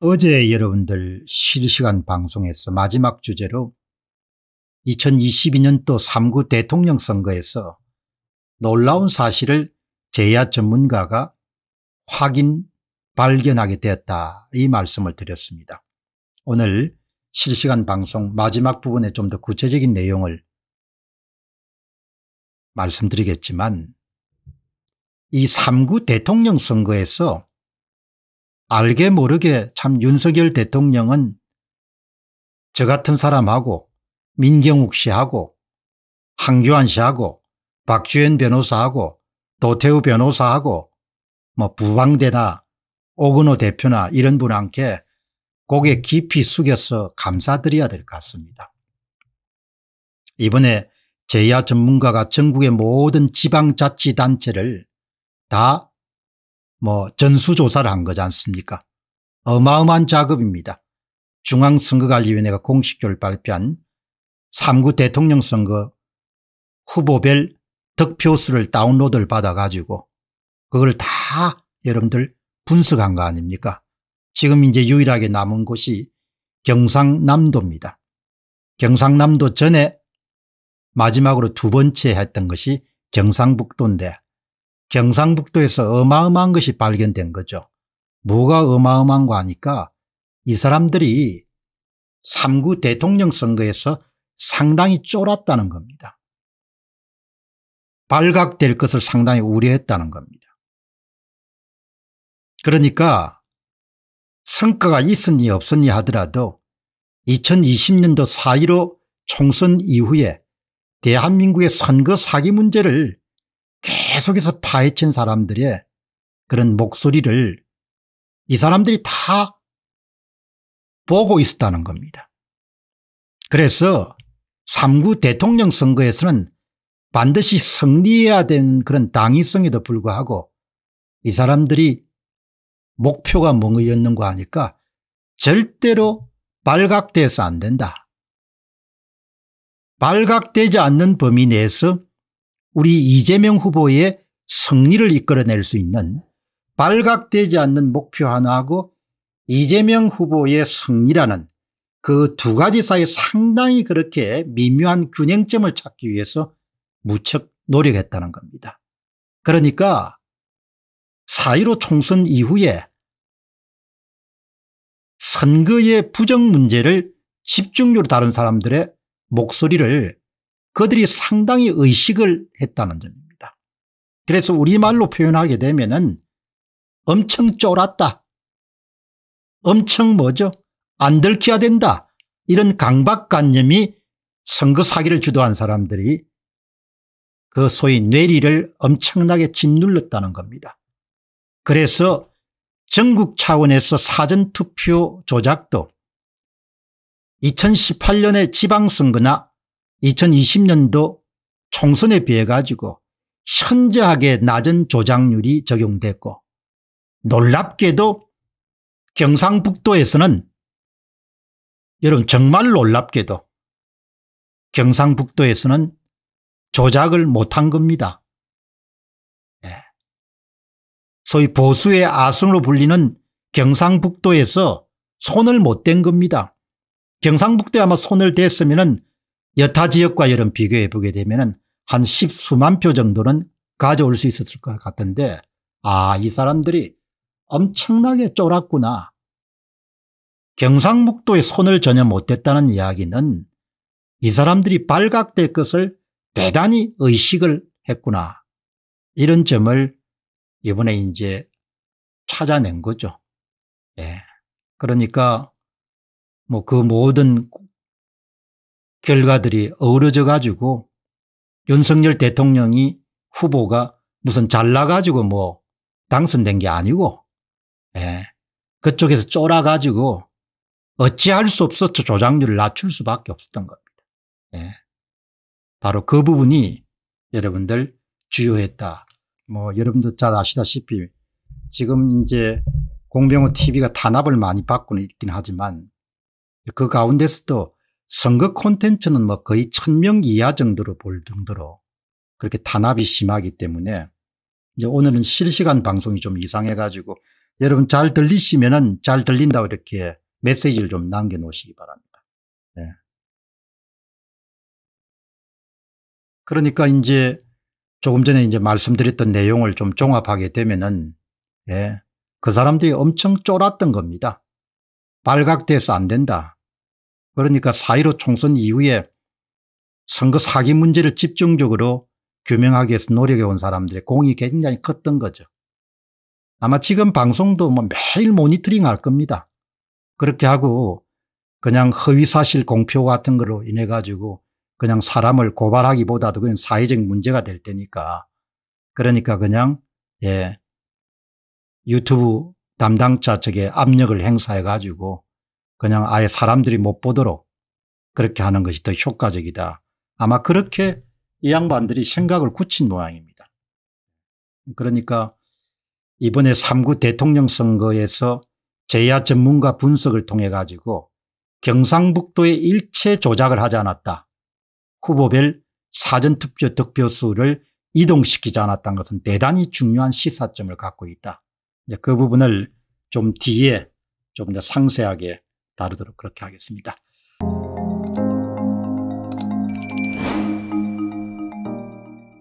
어제 여러분들 실시간 방송에서 마지막 주제로 2022년도 3구 대통령 선거에서 놀라운 사실을 제야 전문가가 확인 발견하게 되었다 이 말씀을 드렸습니다. 오늘 실시간 방송 마지막 부분에 좀 더 구체적인 내용을 말씀드리겠지만 이 3구 대통령 선거에서 알게 모르게 참 윤석열 대통령은 저 같은 사람하고 민경욱 씨하고 한교안 씨하고 박주현 변호사하고 도태우 변호사하고 뭐 부방대나 오근호 대표나 이런 분한테 고개 깊이 숙여서 감사드려야 될 것 같습니다. 이번에 제야 전문가가 전국의 모든 지방자치단체를 다뭐 전수조사를 한 거지 않습니까 어마어마한 작업입니다. 중앙선거관리위원회가 공식적으로 발표한 3구 대통령 선거 후보별 득표수를 다운로드를 받아가지고 그걸 다 여러분들 분석한 거 아닙니까 지금 이제 유일하게 남은 곳이 경상남도입니다. 경상남도 전에 마지막으로 두 번째 했던 것이 경상북도인데 경상북도에서 어마어마한 것이 발견된 거죠. 뭐가 어마어마한 거 아니까 이 사람들이 3구 대통령 선거에서 상당히 쫄았다는 겁니다. 발각될 것을 상당히 우려했다는 겁니다. 그러니까 성과가 있으니 없으니 하더라도 2020년도 4.15 총선 이후에 대한민국의 선거 사기 문제를 계속해서 파헤친 사람들의 그런 목소리를 이 사람들이 다 보고 있었다는 겁니다. 그래서 3구 대통령 선거에서는 반드시 승리해야 되는 그런 당위성에도 불구하고 이 사람들이 목표가 뭐였는가 하니까 절대로 발각돼서 안 된다. 발각되지 않는 범위 내에서 우리 이재명 후보의 승리를 이끌어낼 수 있는 발각되지 않는 목표 하나하고 이재명 후보의 승리라는 그 두 가지 사이 상당히 그렇게 미묘한 균형점을 찾기 위해서 무척 노력했다는 겁니다. 그러니까 사1로 총선 이후에 선거의 부정 문제를 집중적으로 다룬 사람들의 목소리를 그들이 상당히 의식을 했다는 점입니다. 그래서 우리말로 표현하게 되면 은 엄청 쫄았다. 엄청 뭐죠? 안 들켜야 된다. 이런 강박관념이 선거 사기를 주도한 사람들이 그 소위 뇌리를 엄청나게 짓눌렀다는 겁니다. 그래서 전국 차원에서 사전투표 조작도 2018년의 지방선거나 2020년도 총선에 비해 가지고 현저하게 낮은 조작률이 적용됐고 놀랍게도 경상북도에서는 여러분 정말 놀랍게도 경상북도에서는 조작을 못 한 겁니다. 예. 소위 보수의 아승으로 불리는 경상북도에서 손을 못 댄 겁니다. 경상북도에 아마 손을 댔으면 여타 지역과 여름 비교해 보게 되면 한 십수만 표 정도는 가져올 수 있었을 것 같은데 아 이 사람들이 엄청나게 쫄았구나. 경상북도에 손을 전혀 못댔다는 이야기는 이 사람들이 발각될 것을 대단히 의식을 했구나. 이런 점을 이번에 이제 찾아낸 거죠. 예. 그러니까 뭐 그 모든 결과들이 어우러져 가지고 윤석열 대통령이 후보가 무슨 잘나가지고 뭐 당선된 게 아니고 예. 그쪽에서 쫄아가지고 어찌할 수없었죠 조작률을 낮출 수밖에 없었던 겁니다. 예. 바로 그 부분이 여러분들 주요했다. 뭐 여러분도 잘 아시다시피 지금 이제 공병호 TV가 탄압을 많이 받고는 있긴 하지만 그 가운데서도 선거 콘텐츠는 뭐 거의 천 명 이하 정도로 볼 정도로 그렇게 탄압이 심하기 때문에 이제 오늘은 실시간 방송이 좀 이상해 가지고 여러분 잘 들리시면은 잘 들린다고 이렇게 메시지를 좀 남겨 놓으시기 바랍니다. 네. 그러니까 이제 조금 전에 이제 말씀드렸던 내용을 좀 종합하게 되면은 예, 그 사람들이 엄청 쫄았던 겁니다. 발각돼서 안 된다. 그러니까 4.15 총선 이후에 선거 사기 문제를 집중적으로 규명하기 위해서 노력해 온 사람들의 공이 굉장히 컸던 거죠. 아마 지금 방송도 뭐 매일 모니터링 할 겁니다. 그렇게 하고 그냥 허위사실 공표 같은 거로 인해 가지고 그냥 사람을 고발하기보다도 그냥 사회적 문제가 될 테니까 그러니까 그냥 예 유튜브 담당자 측에 압력을 행사해 가지고 그냥 아예 사람들이 못 보도록 그렇게 하는 것이 더 효과적이다. 아마 그렇게 이 양반들이 생각을 굳힌 모양입니다. 그러니까 이번에 3구 대통령 선거에서 제야 전문가 분석을 통해 가지고 경상북도의 일체 조작을 하지 않았다. 후보별 사전투표 득표수를 이동시키지 않았다는 것은 대단히 중요한 시사점을 갖고 있다. 그 부분을 좀 뒤에 좀 더 상세하게 다루도록 그렇게 하겠습니다.